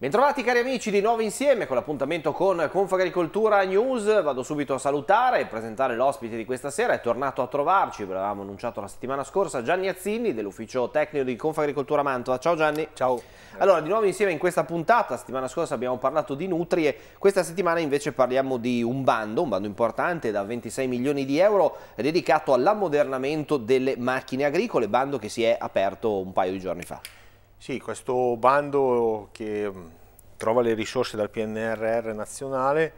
Bentrovati cari amici di Nuovo Insieme con l'appuntamento con Confagricoltura News. Vado subito a salutare e presentare l'ospite di questa sera. È tornato a trovarci, ve l'avevamo annunciato la settimana scorsa, Gianni Azzini dell'ufficio tecnico di Confagricoltura Mantova. Ciao Gianni. Ciao. Allora, di nuovo insieme in questa puntata, la settimana scorsa abbiamo parlato di Nutrie, questa settimana invece parliamo di un bando, un bando importante da 26 milioni di euro dedicato all'ammodernamento delle macchine agricole, bando che si è aperto un paio di giorni fa. Sì, questo bando che mm, trova le risorse dal PNRR nazionale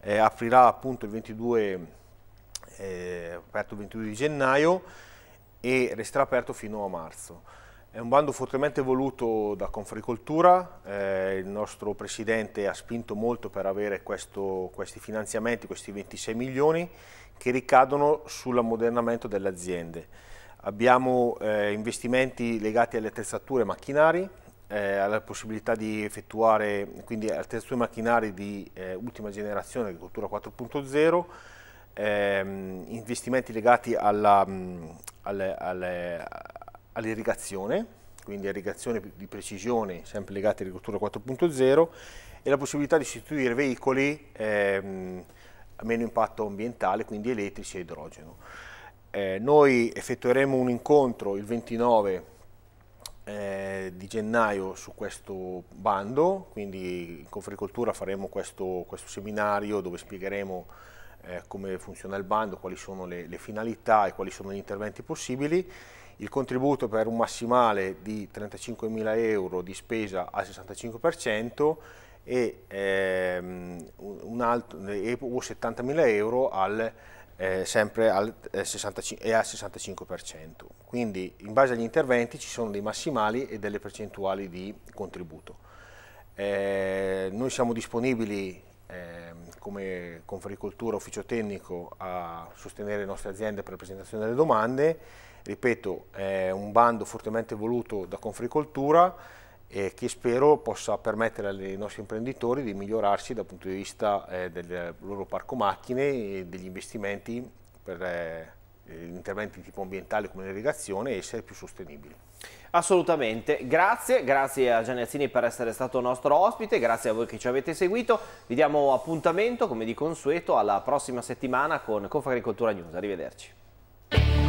eh, aprirà appunto il 22, eh, aperto il 22 di gennaio e resterà aperto fino a marzo. È un bando fortemente voluto da Confricoltura, eh, il nostro presidente ha spinto molto per avere questo, questi finanziamenti, questi 26 milioni che ricadono sull'ammodernamento delle aziende. Abbiamo eh, investimenti legati alle attrezzature macchinari, eh, alla possibilità di effettuare quindi attrezzature macchinari di eh, ultima generazione, agricoltura 4.0, ehm, investimenti legati mm, all'irrigazione, all quindi irrigazione di precisione, sempre legati all'agricoltura 4.0, e la possibilità di sostituire veicoli ehm, a meno impatto ambientale, quindi elettrici e idrogeno. Eh, noi effettueremo un incontro il 29 eh, di gennaio su questo bando, quindi in Confricoltura faremo questo, questo seminario dove spiegheremo eh, come funziona il bando, quali sono le, le, finalità e quali sono gli interventi possibili. Il contributo per un massimale di 35.000 euro di spesa al 65% e, ehm, un altro, e 70.000 euro al eh, sempre al, 65, è al 65%. Quindi in base agli interventi ci sono dei massimali e delle percentuali di contributo. Eh, noi siamo disponibili ehm, come Confericoltura Ufficio Tecnico a sostenere le nostre aziende per la presentazione delle domande. Ripeto, è un bando fortemente voluto da Confericoltura e che spero possa permettere ai nostri imprenditori di migliorarsi dal punto di vista eh, del loro parco macchine e degli investimenti per eh, eh, interventi di tipo ambientale come l'irrigazione e essere più sostenibili. Assolutamente, grazie, grazie a Gianezzini per essere stato nostro ospite, grazie a voi che ci avete seguito, vi diamo appuntamento come di consueto alla prossima settimana con Confagricoltura News, arrivederci.